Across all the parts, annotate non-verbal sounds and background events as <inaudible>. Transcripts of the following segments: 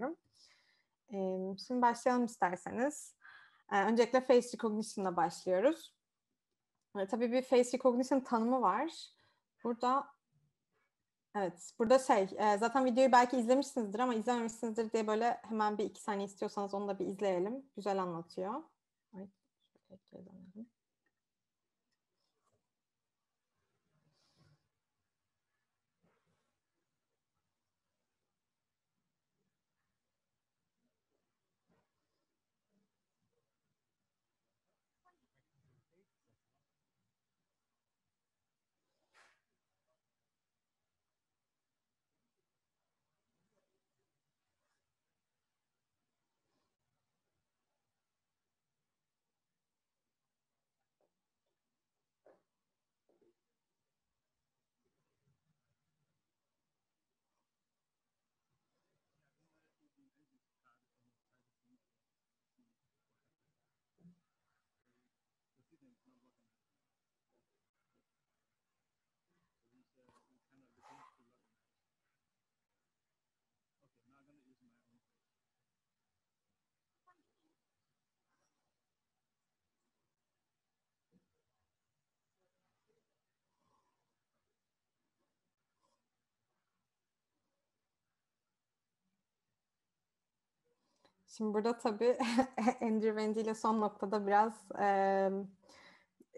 düşünüyorum. şimdi başlayalım isterseniz. E, öncelikle face ile başlıyoruz. tabii bir face recognition tanımı var. Burada Evet, burada şey, zaten videoyu belki izlemişsinizdir ama izlememişsinizdir diye böyle hemen bir iki saniye istiyorsanız onu da bir izleyelim. Güzel anlatıyor. Ay, şöyle dönelim. Şimdi burada tabii <laughs> Andrew Wendy ile son noktada biraz e,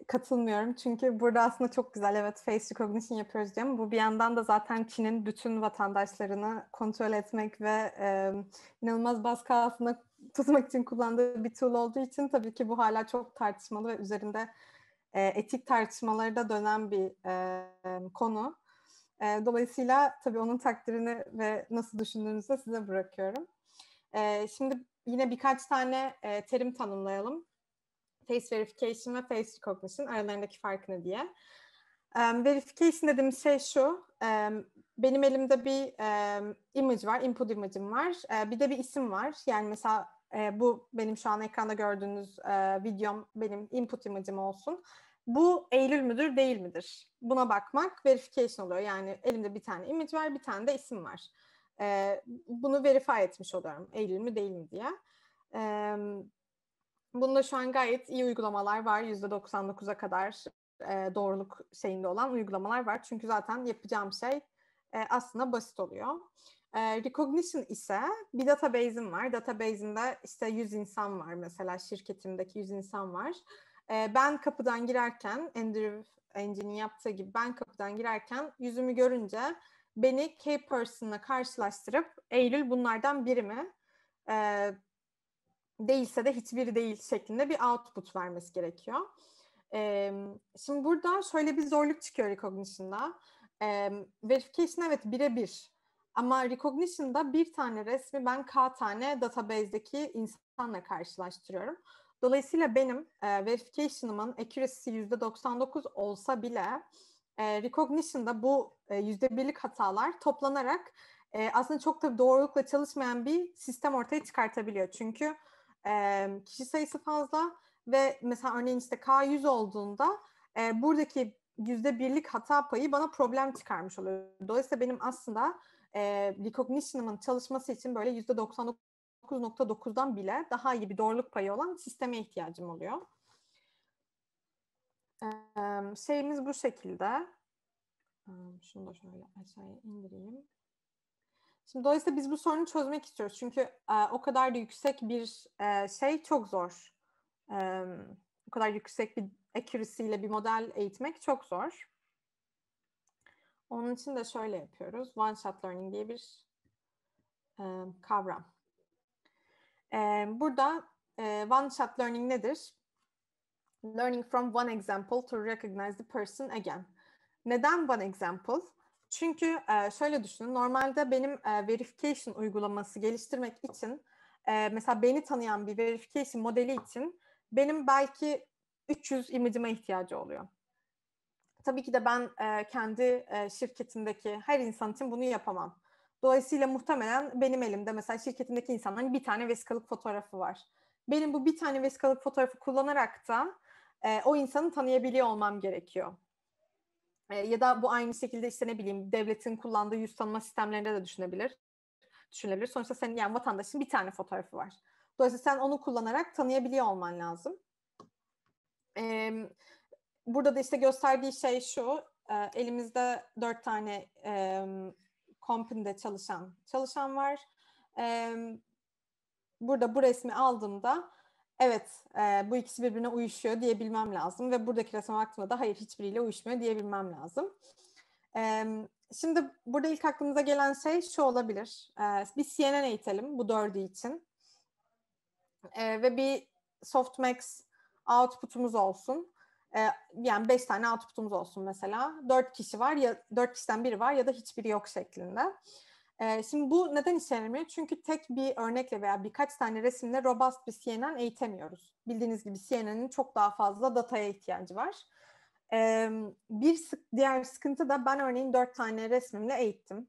katılmıyorum. Çünkü burada aslında çok güzel evet face recognition yapıyoruz diye ama bu bir yandan da zaten Çin'in bütün vatandaşlarını kontrol etmek ve e, inanılmaz baskı altında tutmak için kullandığı bir tool olduğu için tabii ki bu hala çok tartışmalı ve üzerinde e, etik tartışmaları da dönen bir e, konu. E, dolayısıyla tabii onun takdirini ve nasıl düşündüğünüzü de size bırakıyorum. E, şimdi yine birkaç tane e, terim tanımlayalım. Face verification ve face recognition aralarındaki farkı ne diye. Um, verification dediğimiz şey şu. Um, benim elimde bir um, image var, input imajım var. Uh, bir de bir isim var. Yani mesela e, bu benim şu an ekranda gördüğünüz e, videom benim input imajım olsun. Bu Eylül müdür değil midir? Buna bakmak verification oluyor. Yani elimde bir tane image var, bir tane de isim var. E, bunu verify etmiş oluyorum. Eylül mü değil mi diye. E, bunda şu an gayet iyi uygulamalar var. yüzde %99'a kadar e, doğruluk şeyinde olan uygulamalar var. Çünkü zaten yapacağım şey e, aslında basit oluyor. E, recognition ise bir database'im var. Database'imde işte 100 insan var mesela şirketimdeki 100 insan var. E, ben kapıdan girerken Andrew Engine'in yaptığı gibi ben kapıdan girerken yüzümü görünce beni K-Person'la karşılaştırıp Eylül bunlardan biri mi? E, değilse de hiçbiri değil şeklinde bir output vermesi gerekiyor. E, şimdi burada şöyle bir zorluk çıkıyor recognition'da. E, verification evet birebir ama recognition'da bir tane resmi ben K tane database'deki insanla karşılaştırıyorum. Dolayısıyla benim e, verification'ımın accuracy %99 olsa bile e, recognition'da bu yüzde birlik hatalar toplanarak e, aslında çok da doğrulukla çalışmayan bir sistem ortaya çıkartabiliyor. Çünkü e, kişi sayısı fazla ve mesela örneğin işte K100 olduğunda e, buradaki yüzde birlik hata payı bana problem çıkarmış oluyor. Dolayısıyla benim aslında e, recognition'ımın çalışması için böyle yüzde 99.9'dan bile daha iyi bir doğruluk payı olan sisteme ihtiyacım oluyor. Ee, şeyimiz bu şekilde. Şunu da şöyle aşağıya indireyim. Şimdi dolayısıyla biz bu sorunu çözmek istiyoruz. Çünkü o kadar da yüksek bir şey çok zor. o kadar yüksek bir accuracy ile bir model eğitmek çok zor. Onun için de şöyle yapıyoruz. One shot learning diye bir kavram. burada one shot learning nedir? Learning from one example to recognize the person again. Neden one example? Çünkü e, şöyle düşünün, normalde benim e, verification uygulaması geliştirmek için, e, mesela beni tanıyan bir verification modeli için benim belki 300 imajıma ihtiyacı oluyor. Tabii ki de ben kendi şirketimdeki her insan için bunu yapamam. Dolayısıyla muhtemelen benim elimde mesela şirketimdeki insanların bir tane vesikalık fotoğrafı var. Benim bu bir tane vesikalık fotoğrafı kullanarak da e, o insanı tanıyabiliyor olmam gerekiyor. E, ya da bu aynı şekilde işte ne bileyim devletin kullandığı yüz tanıma sistemlerinde de düşünebilir. Düşünebilir. Sonuçta senin yani vatandaşın bir tane fotoğrafı var. Dolayısıyla sen onu kullanarak tanıyabiliyor olman lazım. E, burada da işte gösterdiği şey şu. E, elimizde dört tane e, Compin'de çalışan çalışan var. E, burada bu resmi aldığımda evet e, bu ikisi birbirine uyuşuyor diyebilmem lazım ve buradaki ressam hakkında da hayır hiçbiriyle uyuşmuyor diyebilmem lazım. E, şimdi burada ilk aklımıza gelen şey şu olabilir. E, bir CNN eğitelim bu dördü için e, ve bir Softmax output'umuz olsun. E, yani beş tane output'umuz olsun mesela. Dört kişi var ya dört kişiden biri var ya da hiçbiri yok şeklinde şimdi bu neden işe yaramıyor? Çünkü tek bir örnekle veya birkaç tane resimle robust bir CNN eğitemiyoruz. Bildiğiniz gibi CNN'in çok daha fazla dataya ihtiyacı var. bir diğer sıkıntı da ben örneğin dört tane resmimle eğittim.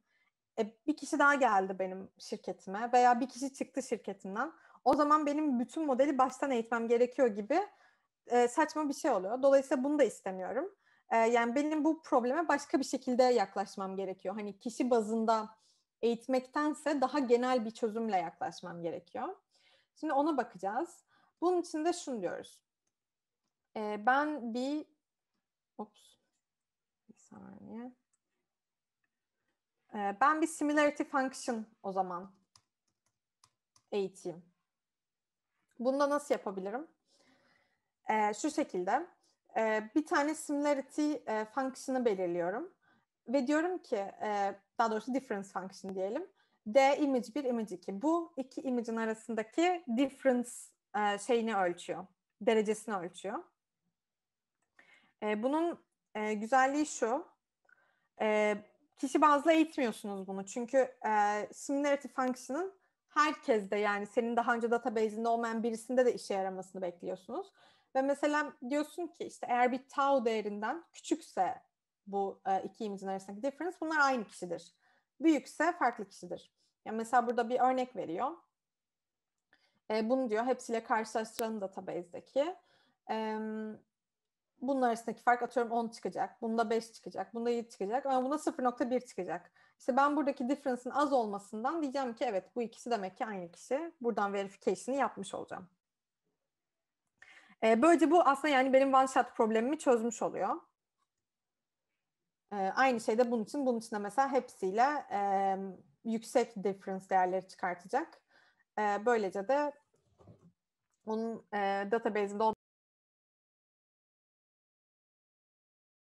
E, bir kişi daha geldi benim şirketime veya bir kişi çıktı şirketimden. O zaman benim bütün modeli baştan eğitmem gerekiyor gibi e, saçma bir şey oluyor. Dolayısıyla bunu da istemiyorum. yani benim bu probleme başka bir şekilde yaklaşmam gerekiyor. Hani kişi bazında eğitmektense daha genel bir çözümle yaklaşmam gerekiyor. Şimdi ona bakacağız. Bunun için de şunu diyoruz. Ee, ben bir ops bir saniye. Ee, ben bir similarity function o zaman eğiteyim. Bunu da nasıl yapabilirim? Ee, şu şekilde. Ee, bir tane similarity e, function'ı belirliyorum. Ve diyorum ki e, daha doğrusu difference function diyelim. D image 1, image 2. Bu iki image'in arasındaki difference e, şeyini ölçüyor. Derecesini ölçüyor. E, bunun e, güzelliği şu. E, kişi bazlı eğitmiyorsunuz bunu. Çünkü e, similarity function'ın herkeste yani senin daha önce database'inde olmayan birisinde de işe yaramasını bekliyorsunuz. Ve mesela diyorsun ki işte eğer bir tau değerinden küçükse bu e, iki imizin arasındaki difference. Bunlar aynı kişidir. Büyükse farklı kişidir. Yani mesela burada bir örnek veriyor. E, bunu diyor hepsiyle karşılaştıralım database'deki. E, bunun arasındaki fark atıyorum 10 çıkacak. Bunda 5 çıkacak. Bunda 7 çıkacak. Ama buna 0.1 çıkacak. İşte ben buradaki difference'ın az olmasından diyeceğim ki evet bu ikisi demek ki aynı kişi. Buradan verification'ı yapmış olacağım. E, böylece bu aslında yani benim one shot problemimi çözmüş oluyor. Ee, aynı şey de bunun için. Bunun için de mesela hepsiyle e, yüksek difference değerleri çıkartacak. E, böylece de onun e, database'inde